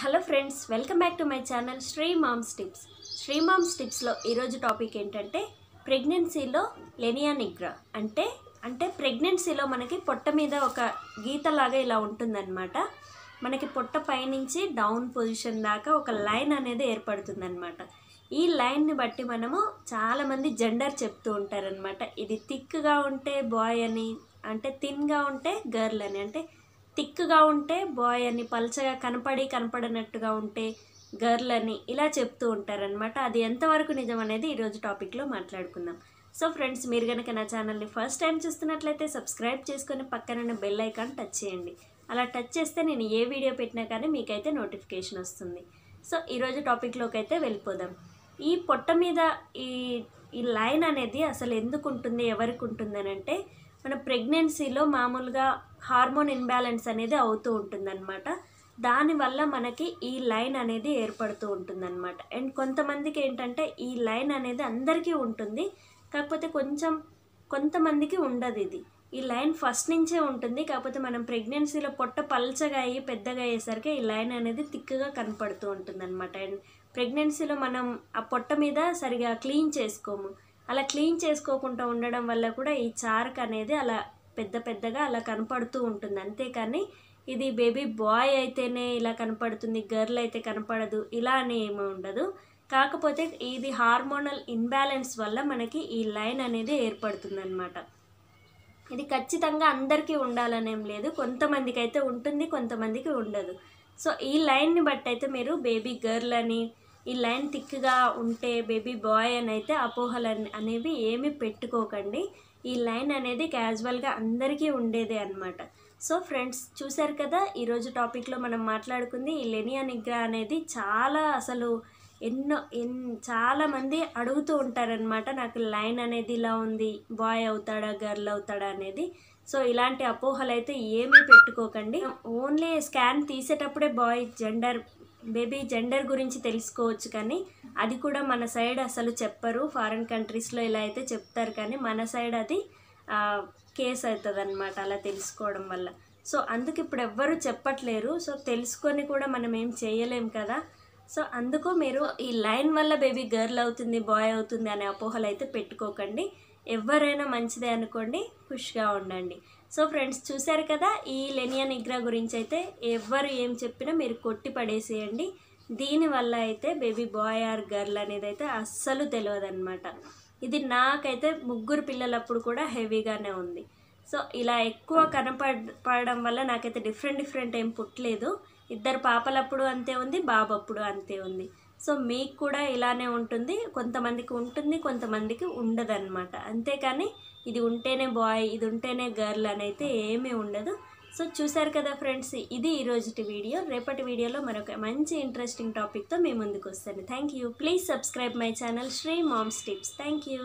hello friends welcome back to my channel Sri moms tips Sri moms టిప్స్లో ఈరోజు topic ఏంటంటే ప్రెగ్నెన్సీలో లెనియా నిగ్రా అంటే అంటే ప్రెగ్నెన్సీలో మనకి పొట్ట మీద ఒక గీతలాగా ఇలా ఉంటుందన్నమాట మనకి పొట్ట పైనుంచి డౌన్ పొజిషన్ దాకా ఒక లైన్ అనేది ఏర్పడుతుందన్నమాట ఈ లైన్ని బట్టి మనము చాలామంది జెండర్ చెప్తూ ఉంటారనమాట ఇది థిక్గా ఉంటే బాయ్ అని అంటే థిన్గా ఉంటే గర్ల్ అని అంటే థిక్గా ఉంటే బాయ్ అని పలచగా కనపడి కనపడినట్టుగా ఉంటే గర్ల్ అని ఇలా చెప్తూ ఉంటారనమాట అది ఎంతవరకు నిజం అనేది ఈరోజు టాపిక్లో మాట్లాడుకుందాం సో ఫ్రెండ్స్ మీరు కనుక నా ఛానల్ని ఫస్ట్ టైం చూస్తున్నట్లయితే సబ్స్క్రైబ్ చేసుకొని పక్కనున్న బెల్ ఐకాన్ టచ్ చేయండి అలా టచ్ చేస్తే నేను ఏ వీడియో పెట్టినా కానీ మీకైతే నోటిఫికేషన్ వస్తుంది సో ఈరోజు టాపిక్లోకి అయితే వెళ్ళిపోదాం ఈ పొట్ట మీద ఈ ఈ లైన్ అనేది అసలు ఎందుకు ఉంటుంది ఎవరికి అని అంటే మన ప్రెగ్నెన్సీలో మామూలుగా హార్మోన్ ఇన్బ్యాలెన్స్ అనేది అవుతూ ఉంటుందన్నమాట దానివల్ల మనకి ఈ లైన్ అనేది ఏర్పడుతూ ఉంటుందన్నమాట అండ్ కొంతమందికి ఏంటంటే ఈ లైన్ అనేది అందరికీ ఉంటుంది కాకపోతే కొంచెం కొంతమందికి ఉండదు ఇది ఈ లైన్ ఫస్ట్ నుంచే ఉంటుంది కాకపోతే మనం ప్రెగ్నెన్సీలో పొట్ట పల్చగా అయ్యి పెద్దగా అయ్యేసరికి ఈ లైన్ అనేది తిక్కుగా కనపడుతూ ఉంటుంది అండ్ ప్రెగ్నెన్సీలో మనం ఆ పొట్ట మీద సరిగా క్లీన్ చేసుకోము అలా క్లీన్ చేసుకోకుండా ఉండడం వల్ల కూడా ఈ చార్క్ అనేది అలా పెద్ద పెద్దగా అలా కనపడుతూ ఉంటుంది అంతేకాని ఇది బేబీ బాయ్ అయితేనే ఇలా కనపడుతుంది గర్ల్ అయితే కనపడదు ఇలా అని ఏమీ ఉండదు కాకపోతే ఇది హార్మోనల్ ఇన్బ్యాలెన్స్ వల్ల మనకి ఈ లైన్ అనేది ఏర్పడుతుందన్నమాట ఇది ఖచ్చితంగా అందరికీ ఉండాలనేం లేదు కొంతమందికి అయితే ఉంటుంది కొంతమందికి ఉండదు సో ఈ లైన్ని బట్టి అయితే మీరు బేబీ గర్ల్ అని ఈ లైన్ థిక్గా ఉంటే బేబీ బాయ్ అని అయితే అపోహలు అనేవి ఏమీ పెట్టుకోకండి ఈ లైన్ అనేది క్యాజువల్గా అందరికీ ఉండేదే అనమాట సో ఫ్రెండ్స్ చూశారు కదా ఈరోజు టాపిక్లో మనం మాట్లాడుకుంది ఈ లెనియా నిగ్రా అనేది చాలా అసలు ఎన్నో ఎన్ చాలామంది అడుగుతూ ఉంటారనమాట నాకు లైన్ అనేది ఇలా ఉంది బాయ్ అవుతాడా గర్ల్ అవుతాడా అనేది సో ఇలాంటి అపోహలు అయితే ఏమీ పెట్టుకోకండి ఓన్లీ స్కాన్ తీసేటప్పుడే బాయ్ జెండర్ బేబీ జెండర్ గురించి తెలుసుకోవచ్చు కానీ అది కూడా మన సైడ్ అసలు చెప్పరు ఫారిన్ కంట్రీస్లో ఇలా అయితే చెప్తారు కానీ మన సైడ్ అది కేసు అవుతుంది అనమాట అలా తెలుసుకోవడం వల్ల సో అందుకు ఇప్పుడు ఎవ్వరు చెప్పట్లేరు సో తెలుసుకొని కూడా మనం ఏం చేయలేం కదా సో అందుకు మీరు ఈ లైన్ వల్ల బేబీ గర్ల్ అవుతుంది బాయ్ అవుతుంది అనే అపోహలు అయితే పెట్టుకోకండి ఎవరైనా మంచిదే అనుకోండి ఖుషిగా ఉండండి సో ఫ్రెండ్స్ చూశారు కదా ఈ లెనియన్ ఇగ్రా గురించి అయితే ఎవరు ఏం చెప్పినా మీరు కొట్టి పడేసేయండి దీనివల్ల అయితే బేబీ బాయ్ ఆర్ గర్ల్ అనేది అయితే అస్సలు తెలియదన్నమాట ఇది నాకైతే ముగ్గురు పిల్లలప్పుడు కూడా హెవీగానే ఉంది సో ఇలా ఎక్కువ కనపడడం వల్ల నాకైతే డిఫరెంట్ డిఫరెంట్ ఏం పుట్టలేదు ఇద్దరు పాపలప్పుడు అంతే ఉంది బాబప్పుడు అంతే ఉంది సో మీకు కూడా ఇలానే ఉంటుంది కొంతమందికి ఉంటుంది కొంతమందికి ఉండదన్నమాట అంతేకాని ఇది ఉంటేనే బాయ్ ఇది ఉంటేనే గర్ల్ అని అయితే ఏమీ ఉండదు సో చూసారు కదా ఫ్రెండ్స్ ఇది ఈరోజుటి వీడియో రేపటి వీడియోలో మరొక మంచి ఇంట్రెస్టింగ్ టాపిక్తో మీ ముందుకు వస్తాను thank you please subscribe my channel Sri moms tips thank you